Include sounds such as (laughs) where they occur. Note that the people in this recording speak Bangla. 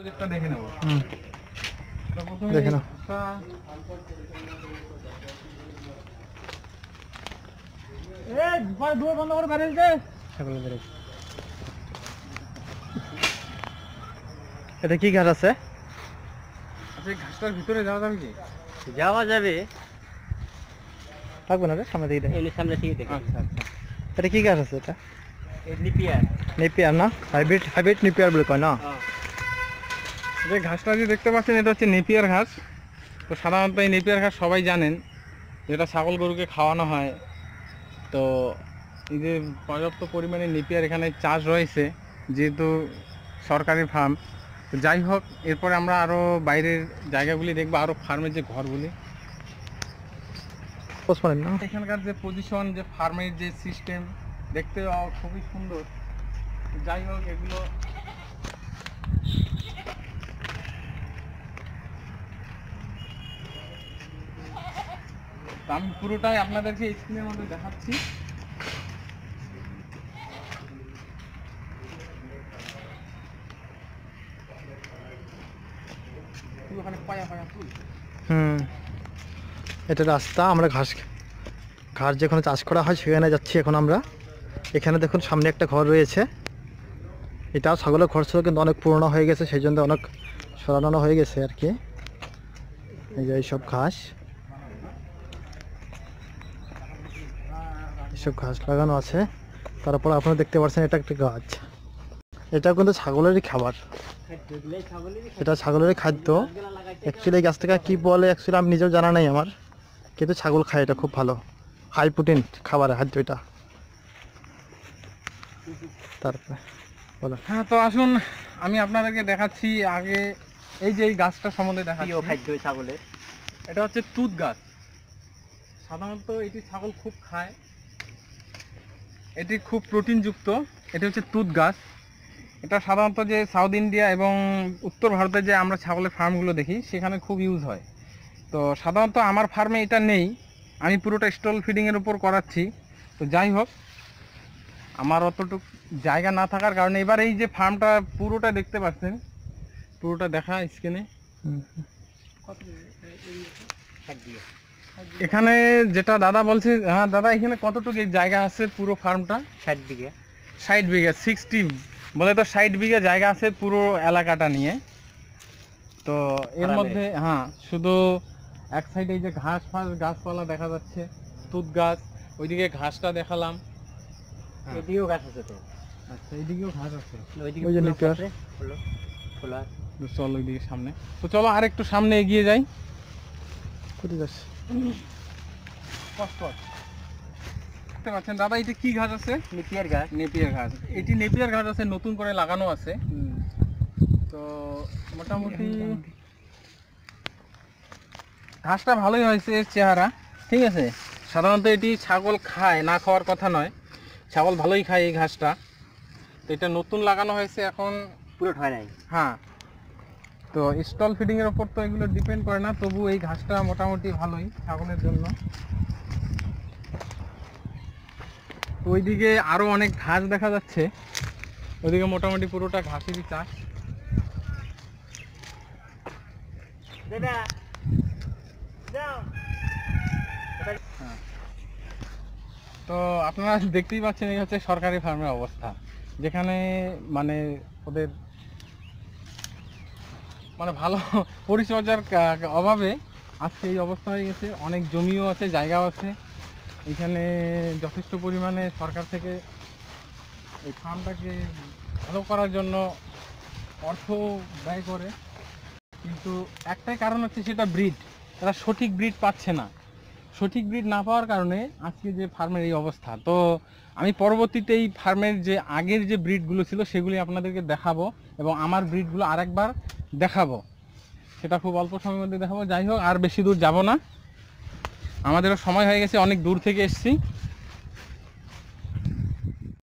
প্রজেক্টটা দেখে নেব দেখে নাও এ দুবার দুয়ার বন্ধ করে বাইরে যেতে সকলে বেরে এটা কি ঘাস আছে আচ্ছা ঘাসটার ভিতরে যাওয়া যাবে কি যাওয়া যাবে থাকবে না রে সামনে দিকে দেখি সামনে থেকে দেখি আচ্ছা আচ্ছা এটা কি ঘাস আছে এটা নেপিয়ার নেপিয়ার না হাইব্রিড হাইব্রিড নেপিয়ার বলে কয় না হ্যাঁ যে ঘাসটা যে দেখতে পাচ্ছেন এটা হচ্ছে নেপিয়ার ঘাস তো সাধারণত এই নেপিয়ার ঘাস সবাই জানেন যেটা ছাগল গরুকে খাওয়ানো হয় তো এই যে পর্যাপ্ত পরিমাণে নেপিয়ার এখানে চাষ রয়েছে যেহেতু সরকারি ফার্ম তো যাই হোক এরপরে আমরা আরও বাইরের জায়গাগুলি দেখবো আরও ফার্মের যে ঘরগুলি এখানকার যে পজিশন যে ফার্মের যে সিস্টেম দেখতে খুবই সুন্দর যাই হোক এগুলো আমি পুরোটাই আপনাদেরকে স্ক্রিনের মধ্যে দেখাচ্ছি হুম এটা রাস্তা আমরা ঘাস ঘাস যেখানে চাষ করা হয় সেখানে যাচ্ছি এখন আমরা এখানে দেখুন সামনে একটা ঘর রয়েছে এটা ছাগলের ঘর ছিল কিন্তু অনেক পুরনো হয়ে গেছে সেই জন্য অনেক সরানো হয়ে গেছে আর কি এই যে এইসব ঘাস কিছু ঘাস লাগানো আছে তারপর আপনারা দেখতে পাচ্ছেন এটা একটা গাছ এটা কিন্তু ছাগলেরই খাবার এটা ছাগলের খাদ্য অ্যাকচুয়ালি এই গাছটাকে কী বলে অ্যাকচুয়ালি আমি নিজেও জানা নাই আমার কিন্তু ছাগল খায় এটা খুব ভালো হাই প্রোটিন খাবার খাদ্য এটা তারপরে বলো হ্যাঁ তো আসুন আমি আপনাদেরকে দেখাচ্ছি আগে এই যে এই গাছটা সম্বন্ধে দেখাচ্ছি খাদ্য ছাগলের এটা হচ্ছে তুত গাছ সাধারণত এটি ছাগল খুব খায় এটি খুব প্রোটিনযুক্ত এটি হচ্ছে তুত গাছ এটা সাধারণত যে সাউথ ইন্ডিয়া এবং উত্তর ভারতে যে আমরা ছাগলের ফার্মগুলো দেখি সেখানে খুব ইউজ হয় তো সাধারণত আমার ফার্মে এটা নেই আমি পুরোটা স্টল ফিডিংয়ের উপর করাচ্ছি তো যাই হোক আমার অতটুক জায়গা না থাকার কারণে এবার এই যে ফার্মটা পুরোটা দেখতে পাচ্ছেন পুরোটা দেখা স্ক্রিনে কত এখানে যেটা দাদা বলছে হ্যাঁ দাদা এখানে কতটুকু জায়গা আছে পুরো ফার্মটা ষাট বিঘে ষাট বিঘে সিক্সটি বলে তো ষাট বিঘে জায়গা আছে পুরো এলাকাটা নিয়ে তো এর মধ্যে হ্যাঁ শুধু এক সাইডে এই যে ঘাস ফাঁস গাছপালা দেখা যাচ্ছে তুত গাছ ওইদিকে ঘাসটা দেখালাম হ্যাঁ। এদিকেও গাছ আছে তো আচ্ছা এদিকেও ঘাস আছে চলো ওইদিকে সামনে তো চলো আর একটু সামনে এগিয়ে যাই কোথায় যাস দেখতে পাচ্ছেন দাদা এটা কি ঘাস আছে নেপিয়ার ঘাস নেপিয়ার ঘাস এটি নেপিয়ার ঘাস আছে নতুন করে লাগানো আছে তো মোটামুটি ঘাসটা ভালোই হয়েছে এর চেহারা ঠিক আছে সাধারণত এটি ছাগল খায় না খাওয়ার কথা নয় ছাগল ভালোই খায় এই ঘাসটা তো এটা নতুন লাগানো হয়েছে এখন পুরো হয় নাই হ্যাঁ তো স্টল ফিডিংয়ের ওপর তো এগুলো ডিপেন্ড করে না তবু এই ঘাসটা মোটামুটি ভালোই ছাগলের জন্য তো ওইদিকে আরও অনেক ঘাস দেখা যাচ্ছে ওইদিকে মোটামুটি পুরোটা ঘাসেরই চাষ হ্যাঁ। তো আপনারা দেখতেই পাচ্ছেন এই হচ্ছে সরকারি ফার্মের অবস্থা যেখানে মানে ওদের মানে ভালো (laughs) পরিচর্যার অভাবে আজকে এই অবস্থা হয়ে গেছে অনেক জমিও আছে জায়গাও আছে এখানে যথেষ্ট পরিমাণে সরকার থেকে এই ফার্মটাকে ভালো করার জন্য অর্থ ব্যয় করে কিন্তু একটাই কারণ হচ্ছে সেটা ব্রিড তারা সঠিক ব্রিড পাচ্ছে না সঠিক ব্রিড না পাওয়ার কারণে আজকে যে ফার্মের এই অবস্থা তো আমি পরবর্তীতে এই ফার্মের যে আগের যে ব্রিডগুলো ছিল সেগুলি আপনাদেরকে দেখাবো এবং আমার ব্রিডগুলো আরেকবার দেখাবো সেটা খুব অল্প সময়ের মধ্যে দেখাবো যাই হোক আর বেশি দূর যাব না আমাদেরও সময় হয়ে গেছে অনেক দূর থেকে এসছি